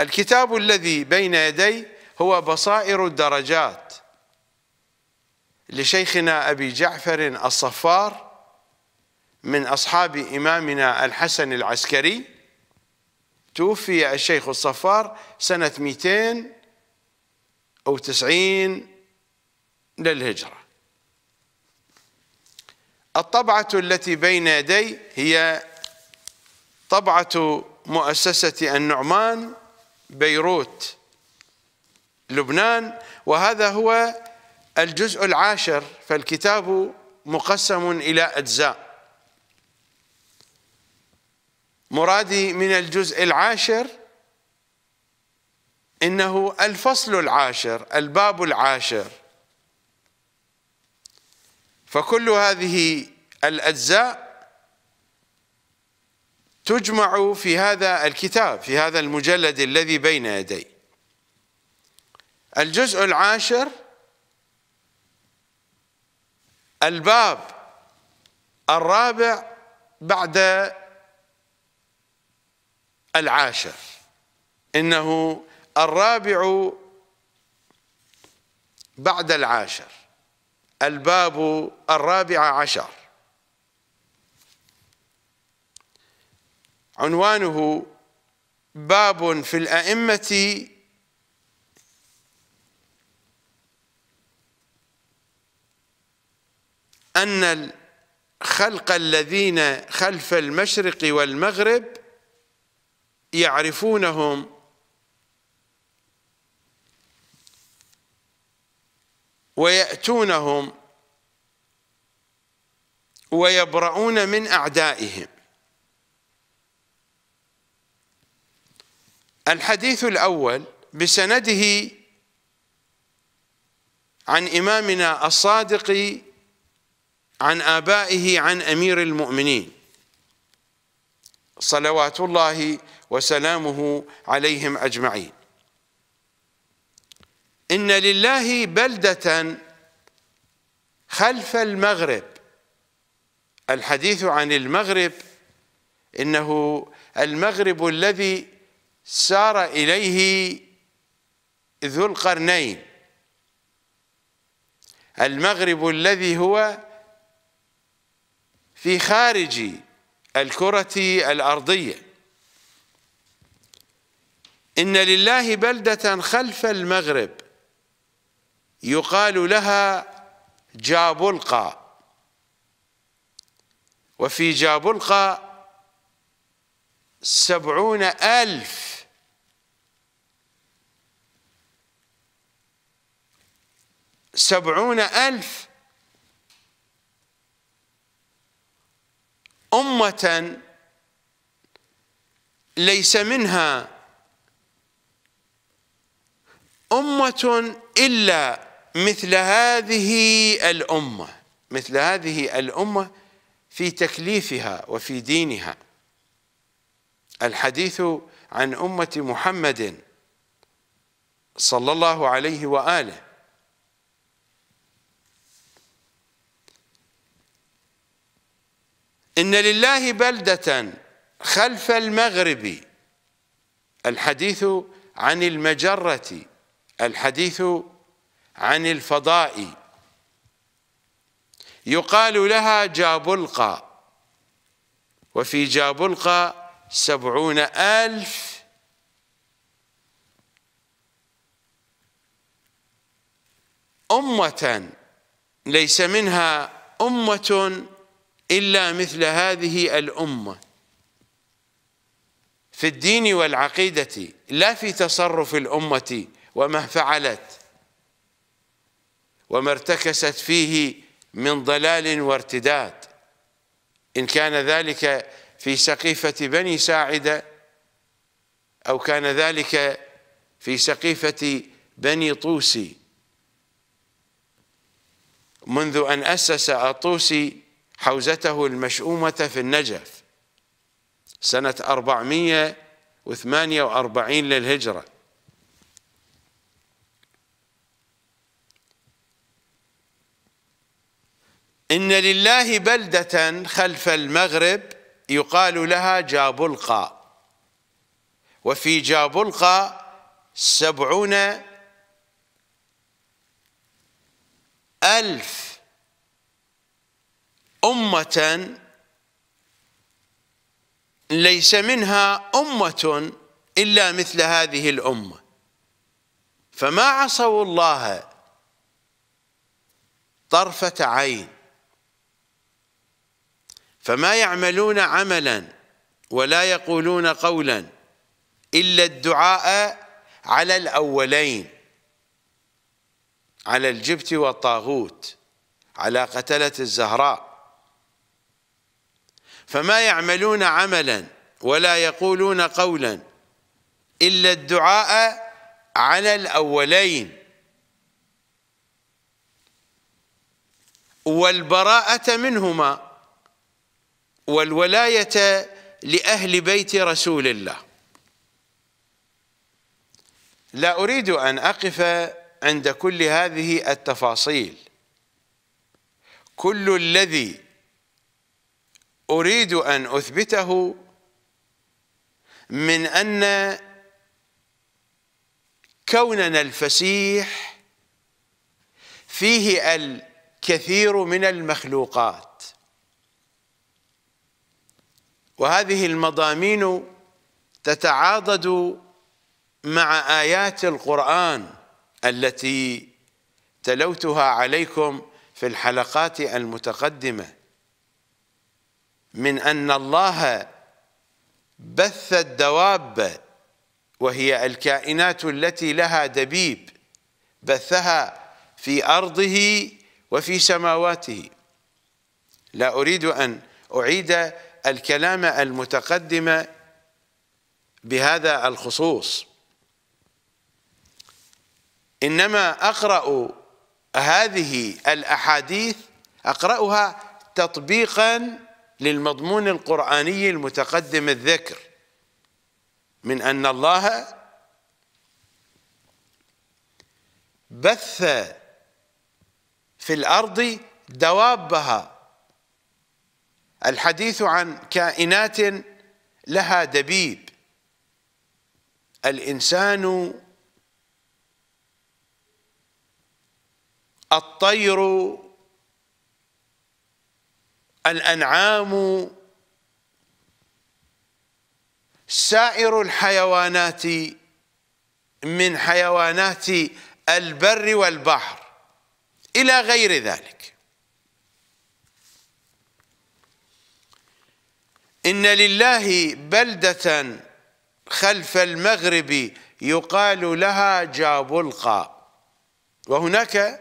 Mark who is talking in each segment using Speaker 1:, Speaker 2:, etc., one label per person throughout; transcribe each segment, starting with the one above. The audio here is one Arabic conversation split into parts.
Speaker 1: الكتاب الذي بين يدي هو بصائر الدرجات لشيخنا أبي جعفر الصفار من أصحاب إمامنا الحسن العسكري توفي الشيخ الصفار سنة 290 للهجرة الطبعة التي بين يدي هي طبعة مؤسسة النعمان بيروت لبنان وهذا هو الجزء العاشر فالكتاب مقسم إلى أجزاء مرادي من الجزء العاشر إنه الفصل العاشر الباب العاشر فكل هذه الأجزاء تجمع في هذا الكتاب في هذا المجلد الذي بين يدي الجزء العاشر الباب الرابع بعد العاشر إنه الرابع بعد العاشر الباب الرابع عشر عنوانه باب في الأئمة أن الخلق الذين خلف المشرق والمغرب يعرفونهم ويأتونهم ويبرؤون من أعدائهم الحديث الأول بسنده عن إمامنا الصادق عن آبائه عن أمير المؤمنين صلوات الله وسلامه عليهم أجمعين إن لله بلدة خلف المغرب الحديث عن المغرب إنه المغرب الذي سار إليه ذو القرنين المغرب الذي هو في خارج الكرة الأرضية إن لله بلدة خلف المغرب يقال لها جابلقا وفي جابلقا سبعون ألف سبعون ألف أمة ليس منها أمة إلا مثل هذه الأمة مثل هذه الأمة في تكليفها وفي دينها الحديث عن أمة محمد صلى الله عليه وآله إن لله بلدة خلف المغرب الحديث عن المجرة الحديث عن الفضاء يقال لها جابلقى وفي جابلقى سبعون ألف أمة ليس منها أمة إلا مثل هذه الأمة في الدين والعقيدة لا في تصرف الأمة وما فعلت وما ارتكست فيه من ضلال وارتداد إن كان ذلك في سقيفة بني ساعدة أو كان ذلك في سقيفة بني طوسي منذ أن أسس الطوسي حوزته المشؤومة في النجف سنة 448 للهجرة إن لله بلدة خلف المغرب يقال لها جابلقى وفي جابلقى سبعون ألف أمة ليس منها أمة إلا مثل هذه الأمة فما عصوا الله طرفة عين فما يعملون عملا ولا يقولون قولا إلا الدعاء على الأولين على الجبت والطاغوت على قتلة الزهراء فما يعملون عملا ولا يقولون قولا إلا الدعاء على الأولين والبراءة منهما والولاية لأهل بيت رسول الله لا أريد أن أقف عند كل هذه التفاصيل كل الذي أريد أن أثبته من أن كوننا الفسيح فيه الكثير من المخلوقات وهذه المضامين تتعاضد مع آيات القرآن التي تلوتها عليكم في الحلقات المتقدمة من أن الله بث الدواب وهي الكائنات التي لها دبيب بثها في أرضه وفي سماواته لا أريد أن أعيد الكلام المتقدم بهذا الخصوص إنما أقرأ هذه الأحاديث أقرأها تطبيقا للمضمون القرآني المتقدم الذكر من أن الله بث في الأرض دوابها الحديث عن كائنات لها دبيب الانسان الطير الانعام سائر الحيوانات من حيوانات البر والبحر الى غير ذلك إن لله بلدة خلف المغرب يقال لها جابلقا وهناك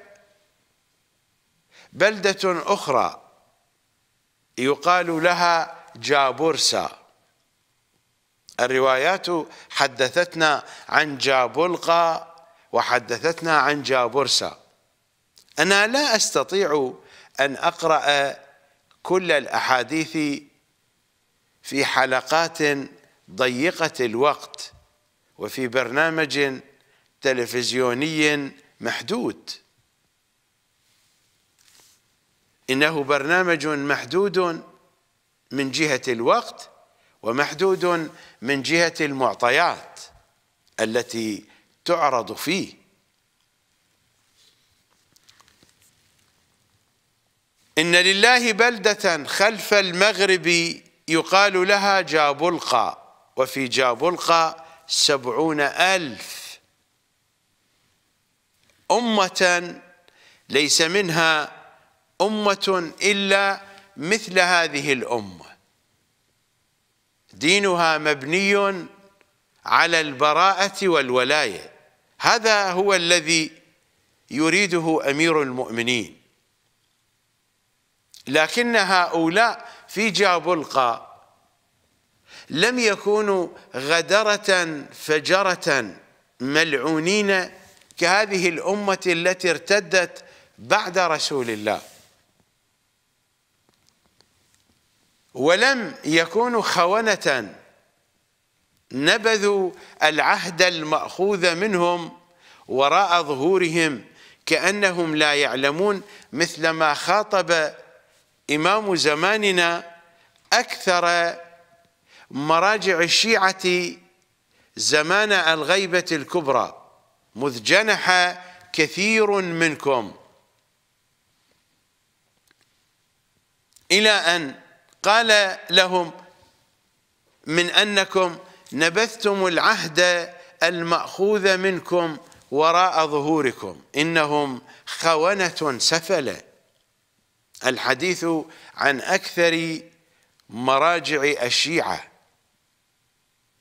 Speaker 1: بلدة أخرى يقال لها جابرسا الروايات حدثتنا عن جابلقا وحدثتنا عن جابرسا أنا لا أستطيع أن أقرأ كل الأحاديث في حلقات ضيقة الوقت وفي برنامج تلفزيوني محدود إنه برنامج محدود من جهة الوقت ومحدود من جهة المعطيات التي تعرض فيه إن لله بلدة خلف المغرب يقال لها جابلقى وفي جابلقى سبعون ألف أمة ليس منها أمة إلا مثل هذه الأمة دينها مبني على البراءة والولاية هذا هو الذي يريده أمير المؤمنين لكن هؤلاء في جابلقة لم يكونوا غدرة فجرة ملعونين كهذه الأمة التي ارتدت بعد رسول الله ولم يكونوا خونة نبذوا العهد المأخوذ منهم وراء ظهورهم كأنهم لا يعلمون مثلما خاطب إمام زماننا أكثر مراجع الشيعة زمان الغيبة الكبرى مذ جنح كثير منكم إلى أن قال لهم من أنكم نبثتم العهد المأخوذ منكم وراء ظهوركم إنهم خونة سفلة الحديث عن أكثر مراجع الشيعة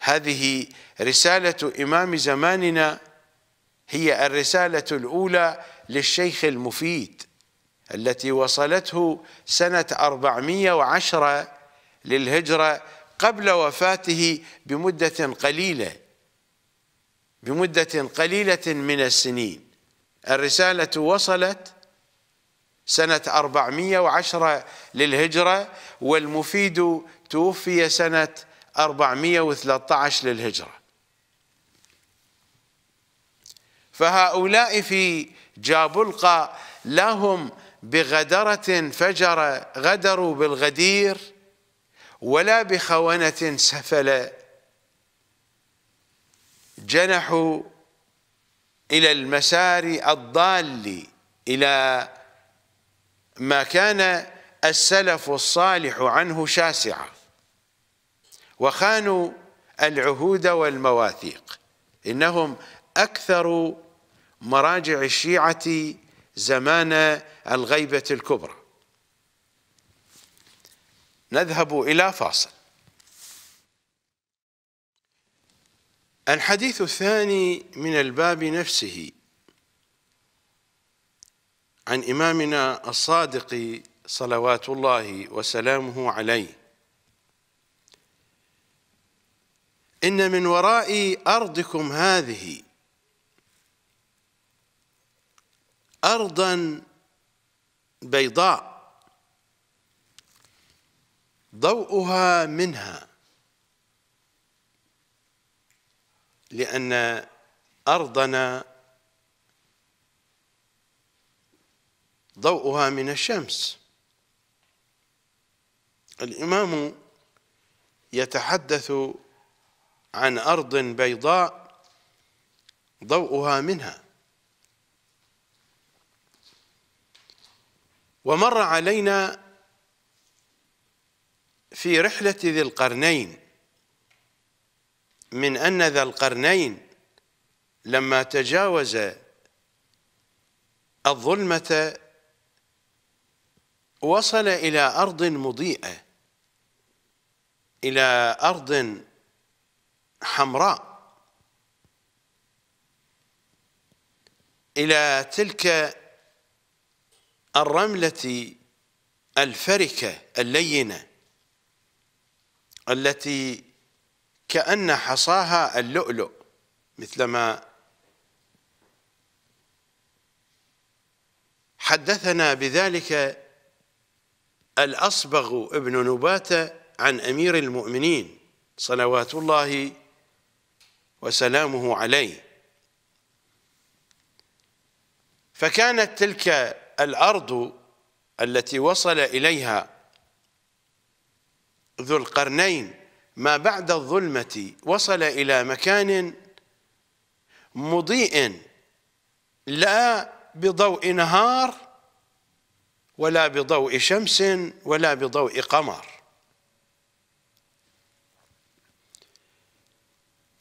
Speaker 1: هذه رسالة إمام زماننا هي الرسالة الأولى للشيخ المفيد التي وصلته سنة 410 للهجرة قبل وفاته بمدة قليلة بمدة قليلة من السنين الرسالة وصلت سنة 410 للهجرة والمفيد توفي سنة 413 للهجرة فهؤلاء في جابلقى لهم بغدرة فجر غدروا بالغدير ولا بخونة سفل جنحوا إلى المسار الضال إلى ما كان السلف الصالح عنه شاسعة وخانوا العهود والمواثيق إنهم أكثر مراجع الشيعة زمان الغيبة الكبرى نذهب إلى فاصل الحديث الثاني من الباب نفسه عن إمامنا الصادق صلوات الله وسلامه عليه إن من وراء أرضكم هذه أرضا بيضاء ضوءها منها لأن أرضنا ضوءها من الشمس الإمام يتحدث عن أرض بيضاء ضوءها منها ومر علينا في رحلة ذي القرنين من أن ذا القرنين لما تجاوز الظلمة وصل إلى أرض مضيئة إلى أرض حمراء إلى تلك الرملة الفركة اللينة التي كأن حصاها اللؤلؤ مثلما حدثنا بذلك الأصبغ ابن نباتة عن أمير المؤمنين صلوات الله وسلامه عليه فكانت تلك الأرض التي وصل إليها ذو القرنين ما بعد الظلمة وصل إلى مكان مضيء لا بضوء نهار ولا بضوء شمس ولا بضوء قمر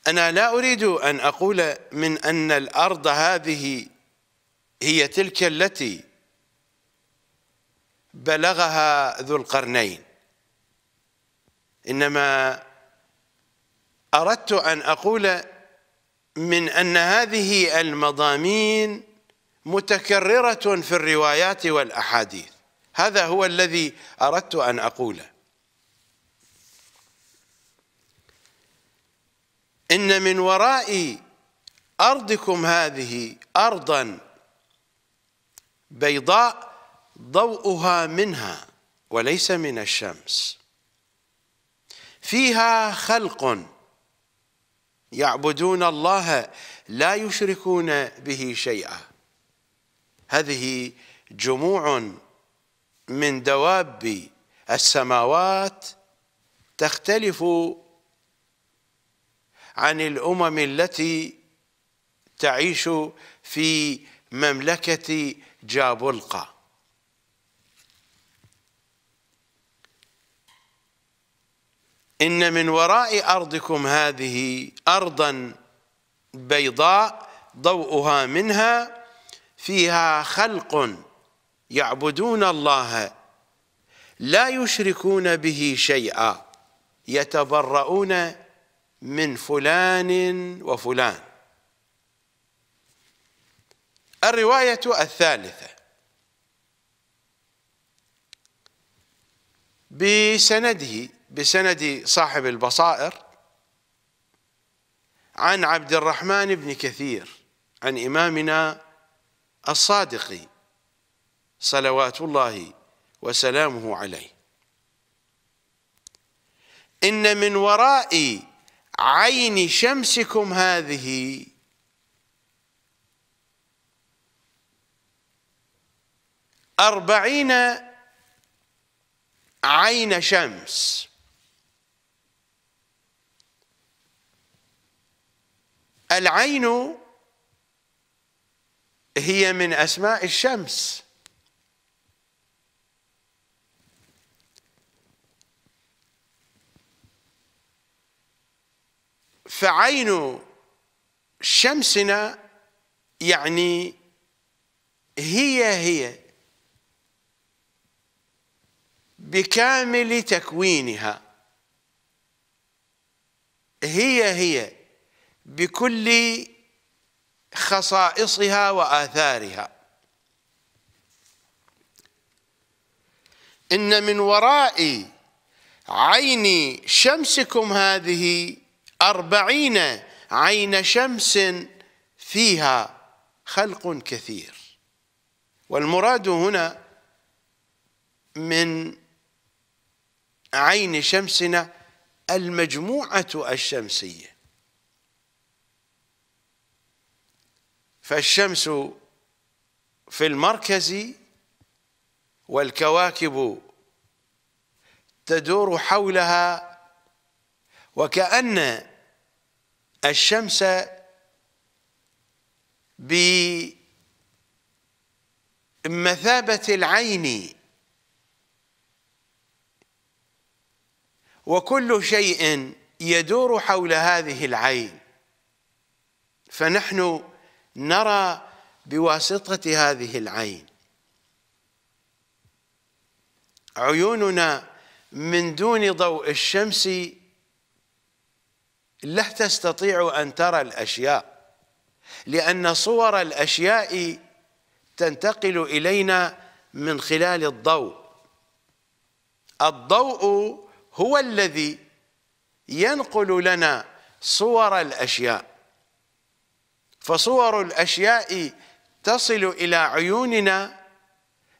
Speaker 1: انا لا اريد ان اقول من ان الارض هذه هي تلك التي بلغها ذو القرنين انما اردت ان اقول من ان هذه المضامين متكررة في الروايات والأحاديث هذا هو الذي أردت أن أقوله إن من وراء أرضكم هذه أرضا بيضاء ضوءها منها وليس من الشمس فيها خلق يعبدون الله لا يشركون به شيئا هذه جموع من دواب السماوات تختلف عن الأمم التي تعيش في مملكة جابلقة إن من وراء أرضكم هذه أرضا بيضاء ضوءها منها فيها خلق يعبدون الله لا يشركون به شيئا يتبرؤون من فلان وفلان الرواية الثالثة بسنده بسند صاحب البصائر عن عبد الرحمن بن كثير عن إمامنا الصادق صلوات الله وسلامه عليه إن من وراء عين شمسكم هذه أربعين عين شمس العين هي من أسماء الشمس فعين شمسنا يعني هي هي بكامل تكوينها هي هي بكل خصائصها وآثارها إن من وراء عين شمسكم هذه أربعين عين شمس فيها خلق كثير والمراد هنا من عين شمسنا المجموعة الشمسية فالشمس في المركز والكواكب تدور حولها وكأن الشمس بمثابة العين وكل شيء يدور حول هذه العين فنحن نرى بواسطة هذه العين عيوننا من دون ضوء الشمس لا تستطيع أن ترى الأشياء لأن صور الأشياء تنتقل إلينا من خلال الضوء الضوء هو الذي ينقل لنا صور الأشياء فصور الأشياء تصل إلى عيوننا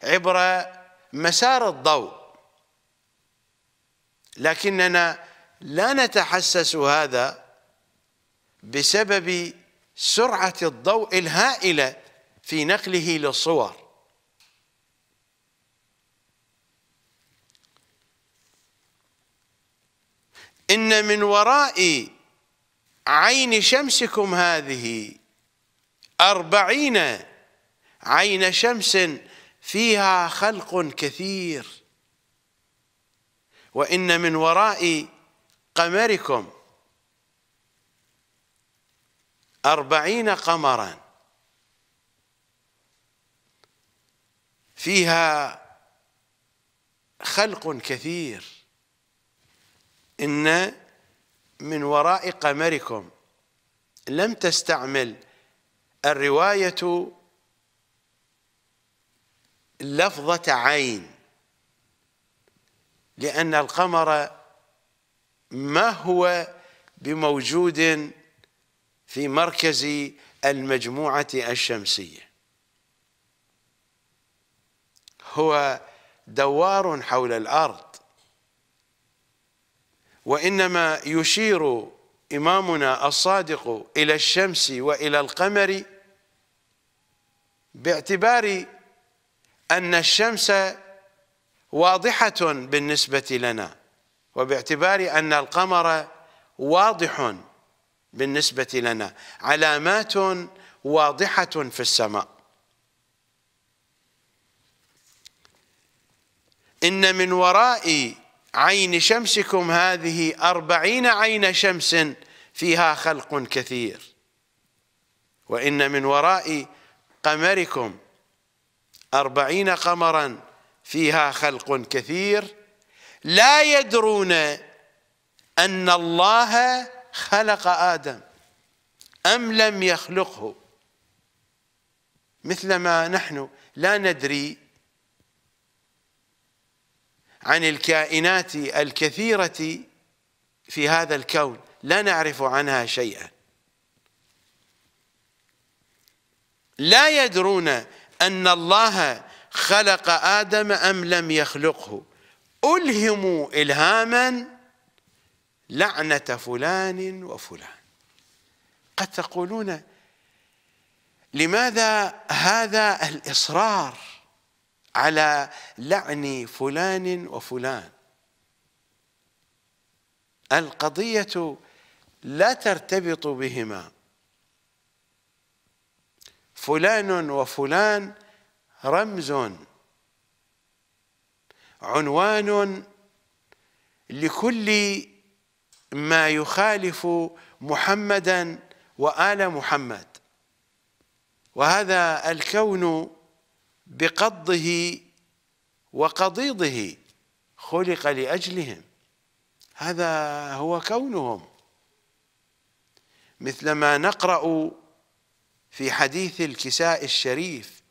Speaker 1: عبر مسار الضوء لكننا لا نتحسس هذا بسبب سرعة الضوء الهائلة في نقله للصور إن من وراء عين شمسكم هذه أربعين عين شمس فيها خلق كثير وإن من وراء قمركم أربعين قمرا فيها خلق كثير إن من وراء قمركم لم تستعمل الرواية لفظة عين لأن القمر ما هو بموجود في مركز المجموعة الشمسية هو دوار حول الأرض وإنما يشير إمامنا الصادق إلى الشمس وإلى القمر باعتبار أن الشمس واضحة بالنسبة لنا وباعتبار أن القمر واضح بالنسبة لنا علامات واضحة في السماء إن من وراء عين شمسكم هذه أربعين عين شمس فيها خلق كثير وإن من وراء قمركم أربعين قمرا فيها خلق كثير لا يدرون أن الله خلق آدم أم لم يخلقه مثلما نحن لا ندري عن الكائنات الكثيرة في هذا الكون لا نعرف عنها شيئا لا يدرون أن الله خلق آدم أم لم يخلقه ألهموا إلهاما لعنة فلان وفلان قد تقولون لماذا هذا الإصرار على لعن فلان وفلان القضية لا ترتبط بهما فلان وفلان رمز عنوان لكل ما يخالف محمدا وآل محمد وهذا الكون بقضه وقضيضه خلق لأجلهم هذا هو كونهم مثلما نقرأ في حديث الكساء الشريف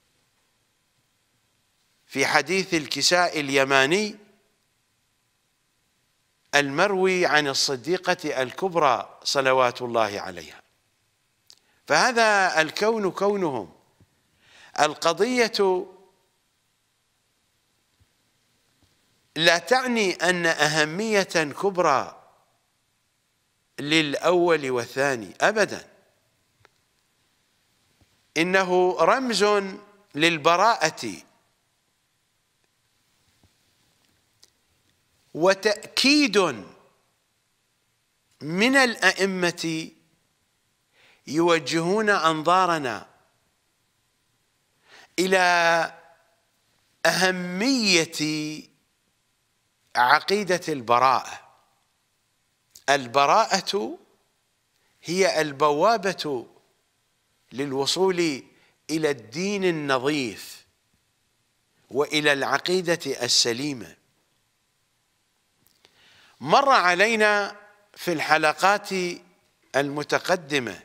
Speaker 1: في حديث الكساء اليماني المروي عن الصديقة الكبرى صلوات الله عليها فهذا الكون كونهم القضية لا تعني أن أهمية كبرى للأول والثاني أبدا إنه رمز للبراءة وتأكيد من الأئمة يوجهون أنظارنا إلى أهمية عقيدة البراءة البراءة هي البوابة للوصول إلى الدين النظيف وإلى العقيدة السليمة مر علينا في الحلقات المتقدمة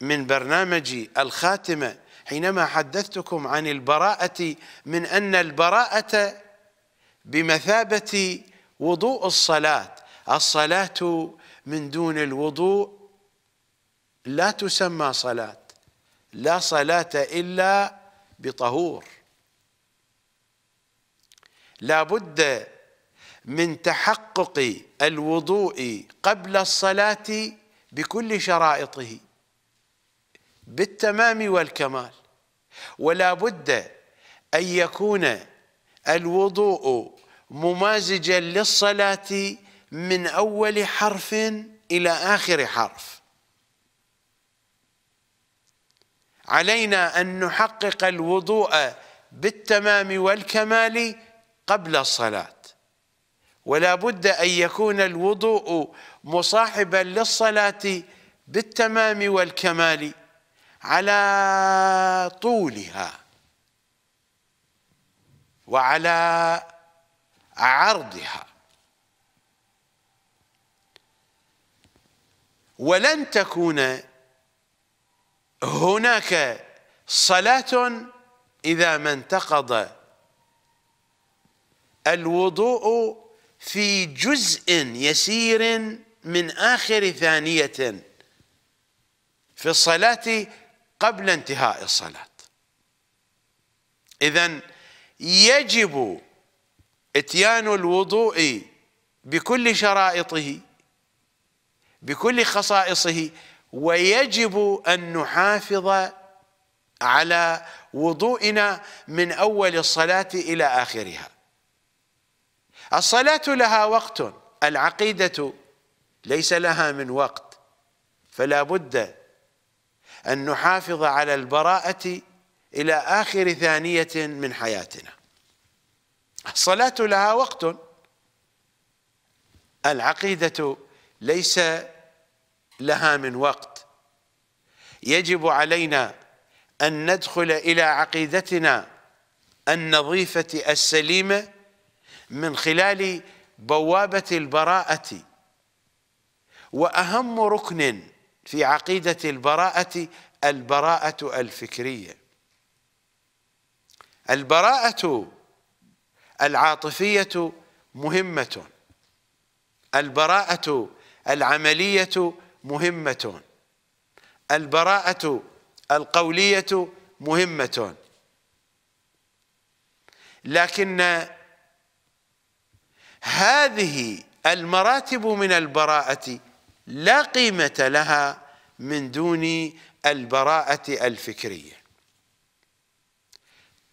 Speaker 1: من برنامج الخاتمة حينما حدثتكم عن البراءة من أن البراءة بمثابة وضوء الصلاة الصلاة من دون الوضوء لا تسمى صلاة لا صلاة إلا بطهور لا بد من تحقق الوضوء قبل الصلاة بكل شرائطه بالتمام والكمال ولا بد أن يكون الوضوء ممازجا للصلاة من أول حرف إلى آخر حرف علينا أن نحقق الوضوء بالتمام والكمال قبل الصلاة ولا بد أن يكون الوضوء مصاحبا للصلاة بالتمام والكمال على طولها وعلى عرضها ولن تكون هناك صلاة إذا ما انتقض الوضوء في جزء يسير من آخر ثانية في الصلاة قبل انتهاء الصلاة إذا يجب اتيان الوضوء بكل شرائطه بكل خصائصه ويجب أن نحافظ على وضوئنا من أول الصلاة إلى آخرها الصلاة لها وقت العقيدة ليس لها من وقت فلا بد أن نحافظ على البراءة إلى آخر ثانية من حياتنا الصلاة لها وقت العقيدة ليس لها من وقت يجب علينا أن ندخل إلى عقيدتنا النظيفة السليمة من خلال بوابة البراءة وأهم ركن في عقيدة البراءة البراءة الفكرية البراءة العاطفية مهمة البراءة العملية مهمة البراءة القولية مهمة لكن هذه المراتب من البراءة لا قيمة لها من دون البراءة الفكرية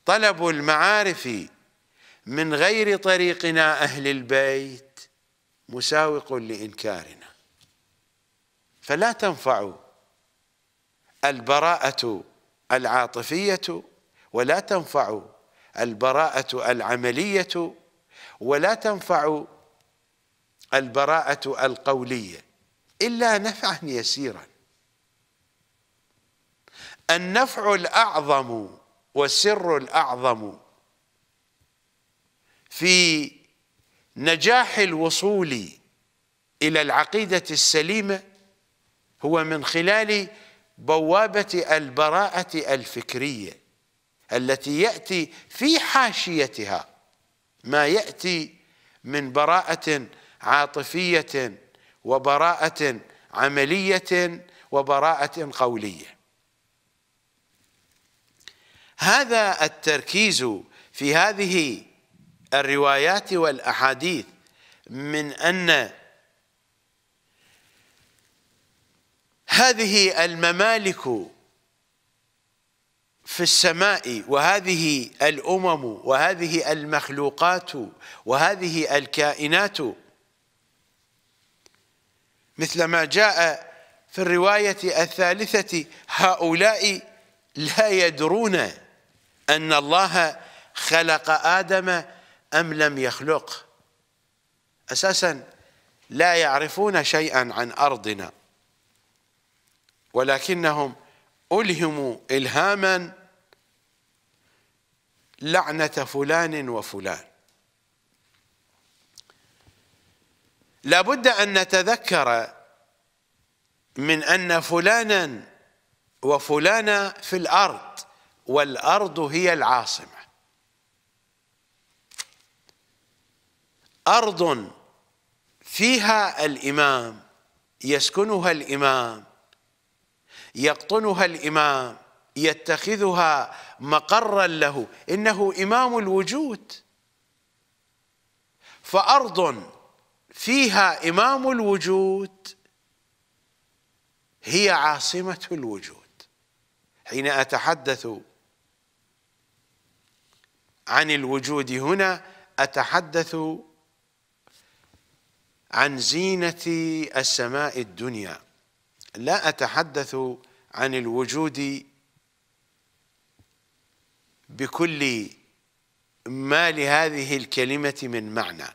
Speaker 1: طلب المعارف من غير طريقنا أهل البيت مساوق لإنكارنا فلا تنفع البراءة العاطفية ولا تنفع البراءة العملية ولا تنفع البراءة القولية إلا نفعا يسيرا النفع الأعظم والسر الأعظم في نجاح الوصول إلى العقيدة السليمة هو من خلال بوابة البراءة الفكرية التي يأتي في حاشيتها ما يأتي من براءة عاطفية وبراءه عمليه وبراءه قوليه هذا التركيز في هذه الروايات والاحاديث من ان هذه الممالك في السماء وهذه الامم وهذه المخلوقات وهذه الكائنات مثل ما جاء في الرواية الثالثة هؤلاء لا يدرون أن الله خلق آدم أم لم يخلق أساسا لا يعرفون شيئا عن أرضنا ولكنهم ألهموا إلهاما لعنة فلان وفلان لابد أن نتذكر من أن فلانا وفلانا في الأرض والأرض هي العاصمة أرض فيها الإمام يسكنها الإمام يقطنها الإمام يتخذها مقرا له إنه إمام الوجود فأرض فيها إمام الوجود هي عاصمة الوجود حين أتحدث عن الوجود هنا أتحدث عن زينة السماء الدنيا لا أتحدث عن الوجود بكل ما لهذه الكلمة من معنى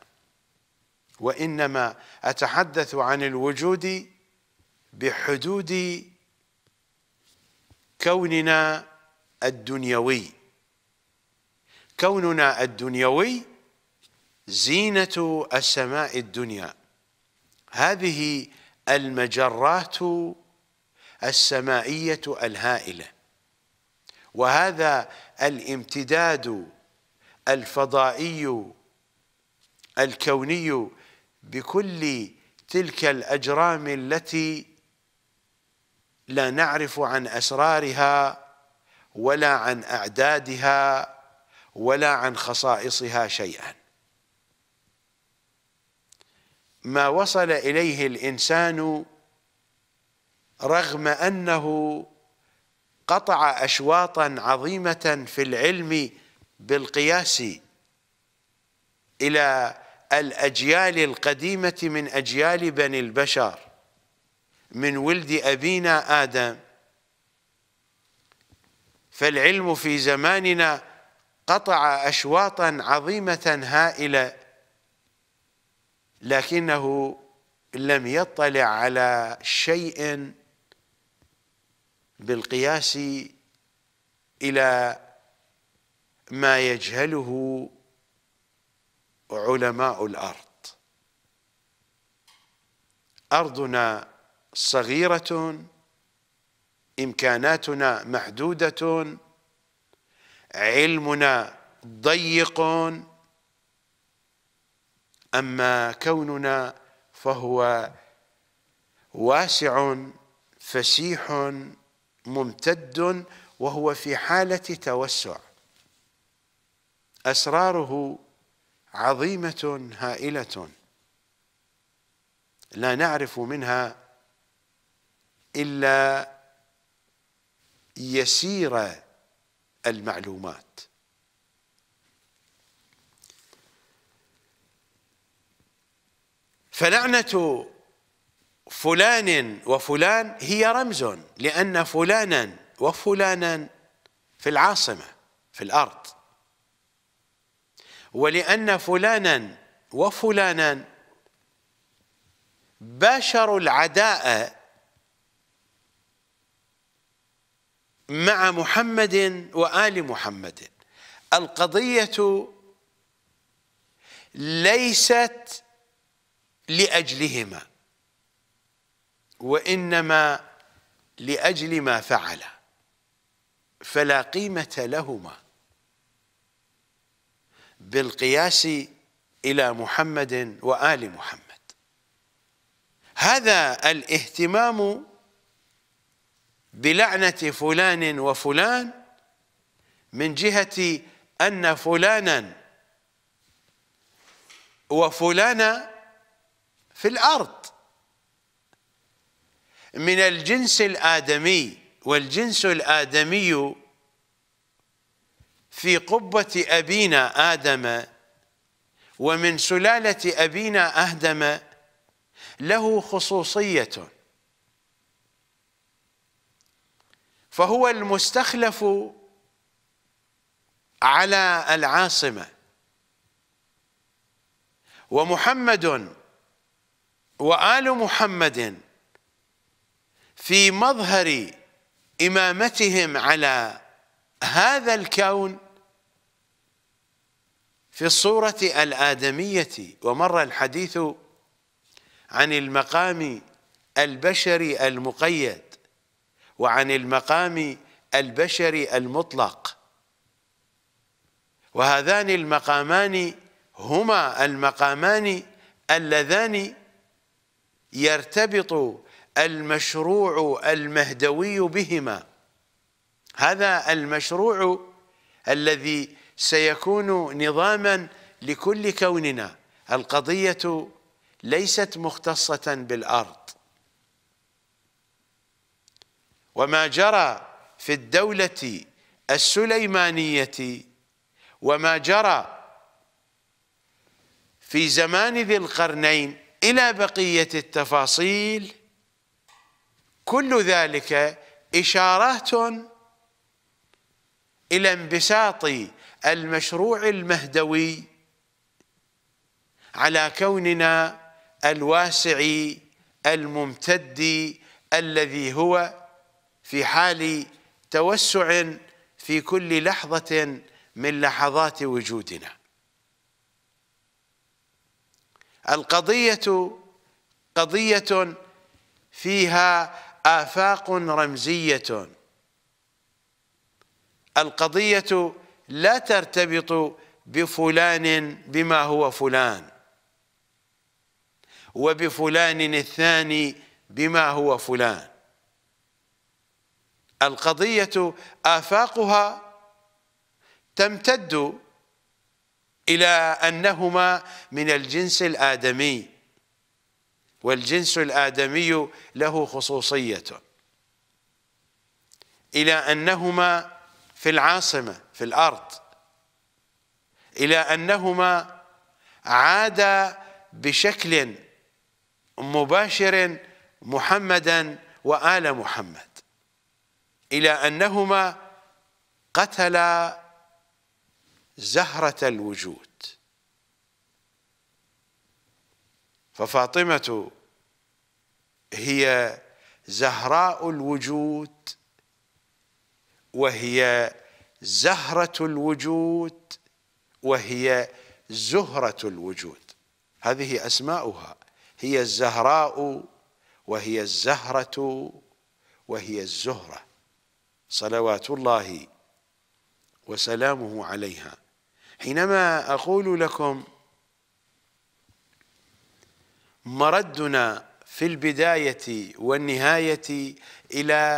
Speaker 1: وإنما أتحدث عن الوجود بحدود كوننا الدنيوي كوننا الدنيوي زينة السماء الدنيا هذه المجرات السمائية الهائلة وهذا الامتداد الفضائي الكوني بكل تلك الاجرام التي لا نعرف عن اسرارها ولا عن اعدادها ولا عن خصائصها شيئا ما وصل اليه الانسان رغم انه قطع اشواطا عظيمه في العلم بالقياس الى الأجيال القديمة من أجيال بني البشر من ولد أبينا آدم فالعلم في زماننا قطع أشواطا عظيمة هائلة لكنه لم يطلع على شيء بالقياس إلى ما يجهله علماء الارض ارضنا صغيره امكاناتنا محدوده علمنا ضيق اما كوننا فهو واسع فسيح ممتد وهو في حاله توسع اسراره عظيمة هائلة لا نعرف منها إلا يسير المعلومات فلعنة فلان وفلان هي رمز لأن فلانا وفلانا في العاصمة في الأرض ولأن فلانا وفلانا باشروا العداء مع محمد وآل محمد القضية ليست لأجلهما وإنما لأجل ما فعل فلا قيمة لهما بالقياس إلى محمد وآل محمد هذا الاهتمام بلعنة فلان وفلان من جهة أن فلانا وفلانا في الأرض من الجنس الآدمي والجنس الآدمي في قبة أبينا آدم ومن سلالة أبينا آدم له خصوصية فهو المستخلف على العاصمة ومحمد وآل محمد في مظهر إمامتهم على هذا الكون في الصورة الآدمية ومر الحديث عن المقام البشري المقيد وعن المقام البشري المطلق وهذان المقامان هما المقامان اللذان يرتبط المشروع المهدوي بهما هذا المشروع الذي سيكون نظاما لكل كوننا القضية ليست مختصة بالأرض وما جرى في الدولة السليمانية وما جرى في زمان ذي القرنين إلى بقية التفاصيل كل ذلك إشارات إلى انبساط المشروع المهدوي على كوننا الواسع الممتد الذي هو في حال توسع في كل لحظة من لحظات وجودنا القضية قضية فيها آفاق رمزية القضية لا ترتبط بفلان بما هو فلان وبفلان الثاني بما هو فلان القضية آفاقها تمتد إلى أنهما من الجنس الآدمي والجنس الآدمي له خصوصية إلى أنهما في العاصمة في الارض الى انهما عادا بشكل مباشر محمدا وال محمد الى انهما قتلا زهره الوجود ففاطمه هي زهراء الوجود وهي زهرة الوجود وهي زهرة الوجود هذه أسماؤها هي الزهراء وهي الزهرة وهي الزهرة صلوات الله وسلامه عليها حينما أقول لكم مردنا في البداية والنهاية إلى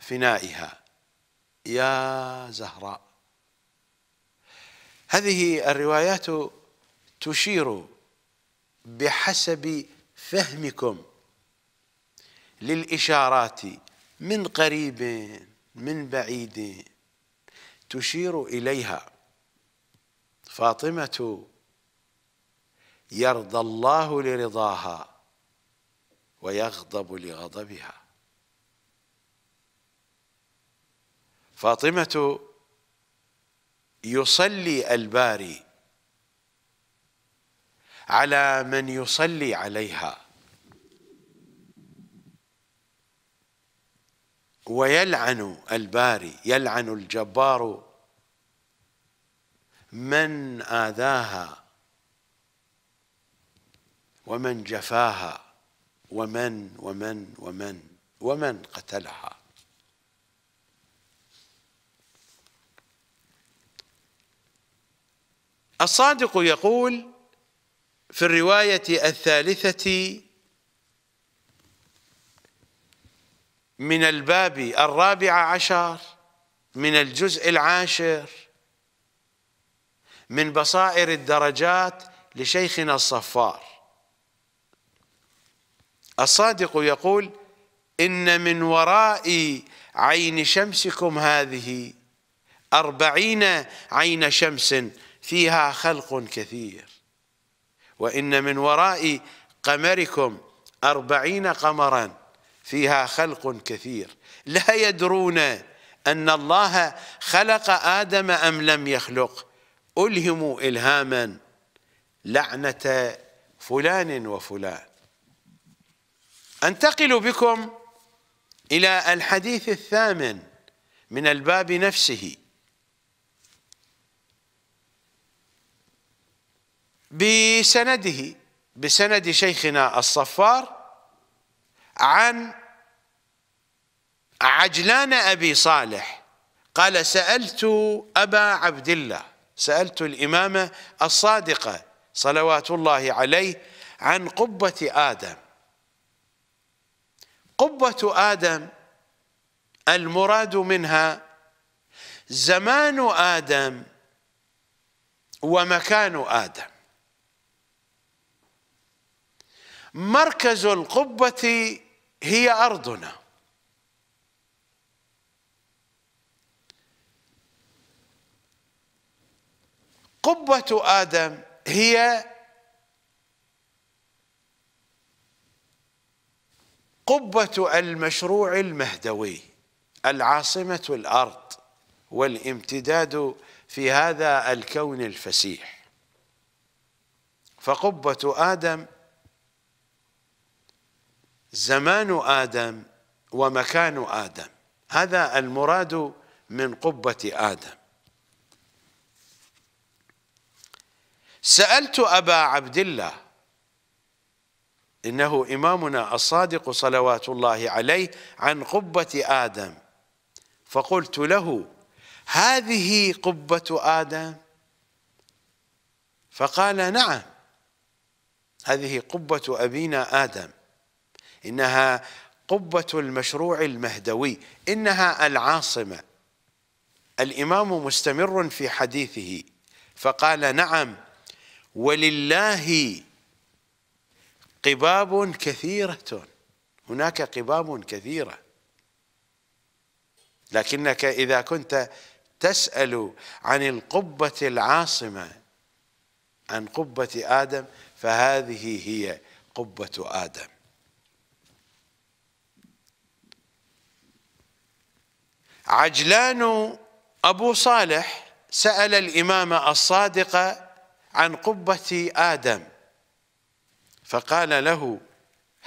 Speaker 1: فنائها يا زهراء هذه الروايات تشير بحسب فهمكم للإشارات من قريب من بعيد تشير إليها فاطمة يرضى الله لرضاها ويغضب لغضبها فاطمة يصلي الباري على من يصلي عليها ويلعن الباري يلعن الجبار من آذاها ومن جفاها ومن ومن ومن ومن قتلها الصادق يقول في الرواية الثالثة من الباب الرابع عشر من الجزء العاشر من بصائر الدرجات لشيخنا الصفار الصادق يقول إن من وراء عين شمسكم هذه أربعين عين شمس فيها خلق كثير وإن من وراء قمركم أربعين قمرا فيها خلق كثير لا يدرون أن الله خلق آدم أم لم يخلق ألهموا إلهاما لعنة فلان وفلان أنتقل بكم إلى الحديث الثامن من الباب نفسه بسنده بسند شيخنا الصفار عن عجلان أبي صالح قال سألت أبا عبد الله سألت الإمامة الصادقة صلوات الله عليه عن قبة آدم قبة آدم المراد منها زمان آدم ومكان آدم مركز القبة هي أرضنا قبة آدم هي قبة المشروع المهدوي العاصمة الأرض والامتداد في هذا الكون الفسيح فقبة آدم زمان آدم ومكان آدم هذا المراد من قبة آدم سألت أبا عبد الله إنه إمامنا الصادق صلوات الله عليه عن قبة آدم فقلت له هذه قبة آدم فقال نعم هذه قبة أبينا آدم إنها قبة المشروع المهدوي إنها العاصمة الإمام مستمر في حديثه فقال نعم ولله قباب كثيرة هناك قباب كثيرة لكنك إذا كنت تسأل عن القبة العاصمة عن قبة آدم فهذه هي قبة آدم عجلان أبو صالح سأل الإمام الصادق عن قبة آدم فقال له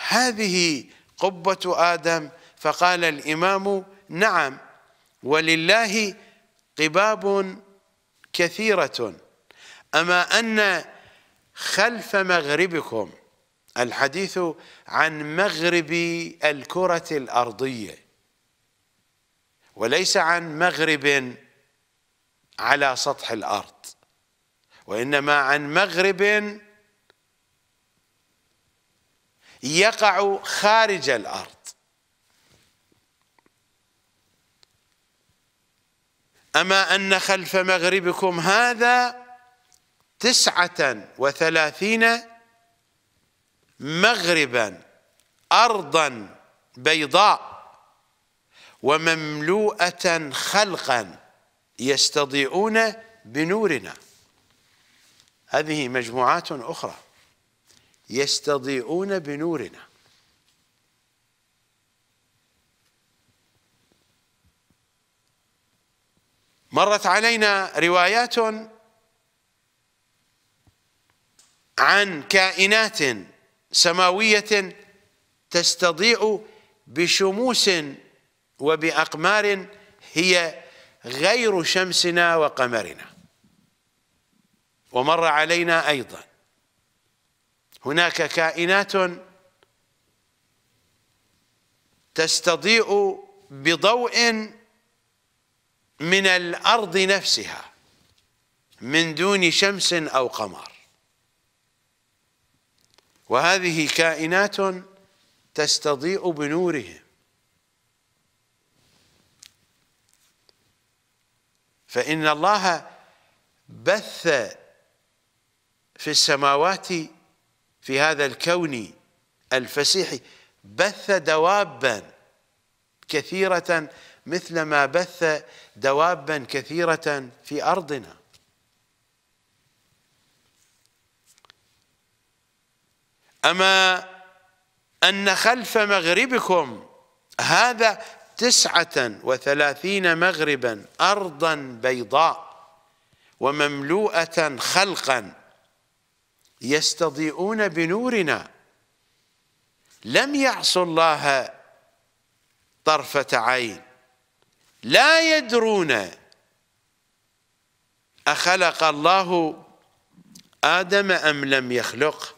Speaker 1: هذه قبة آدم فقال الإمام نعم ولله قباب كثيرة أما أن خلف مغربكم الحديث عن مغرب الكرة الأرضية وليس عن مغرب على سطح الارض وانما عن مغرب يقع خارج الارض اما ان خلف مغربكم هذا تسعه وثلاثين مغربا ارضا بيضاء ومملوءة خلقا يستضيئون بنورنا هذه مجموعات أخرى يستضيئون بنورنا مرت علينا روايات عن كائنات سماوية تستضيء بشموس وبأقمار هي غير شمسنا وقمرنا ومر علينا أيضا هناك كائنات تستضيء بضوء من الأرض نفسها من دون شمس أو قمر وهذه كائنات تستضيء بنورهم فإن الله بث في السماوات في هذا الكون الفسيح بث دوابا كثيرة مثل ما بث دوابا كثيرة في أرضنا أما أن خلف مغربكم هذا تسعة وثلاثين مغربا أرضا بيضاء ومملوءة خلقا يستضيئون بنورنا لم يعصوا الله طرفة عين لا يدرون أخلق الله آدم أم لم يخلق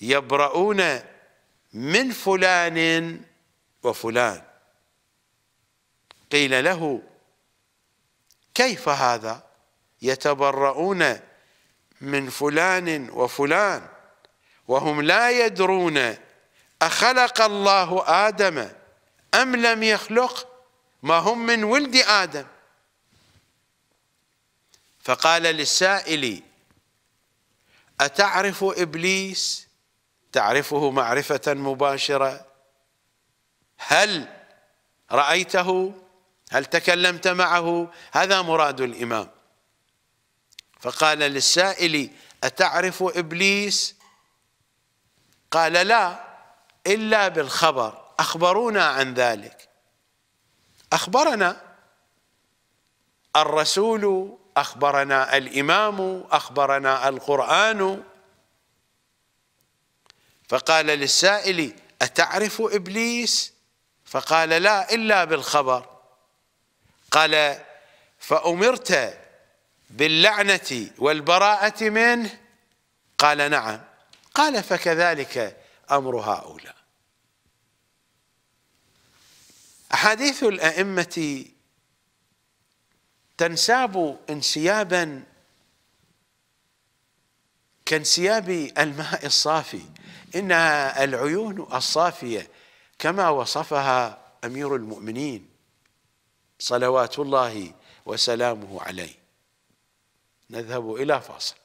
Speaker 1: يبرؤون من فلان وفلان قيل له كيف هذا يتبرؤون من فلان وفلان وهم لا يدرون أخلق الله آدم أم لم يخلق ما هم من ولد آدم فقال للسائل أتعرف إبليس تعرفه معرفة مباشرة هل رأيته هل تكلمت معه هذا مراد الإمام فقال للسائل أتعرف إبليس قال لا إلا بالخبر أخبرونا عن ذلك أخبرنا الرسول أخبرنا الإمام أخبرنا القرآن فقال للسائل أتعرف إبليس فقال لا إلا بالخبر قال فأمرت باللعنة والبراءة منه قال نعم قال فكذلك أمر هؤلاء أحاديث الأئمة تنساب انسيابا كانسياب الماء الصافي إنها العيون الصافية كما وصفها أمير المؤمنين صلوات الله وسلامه عليه نذهب إلى فاصل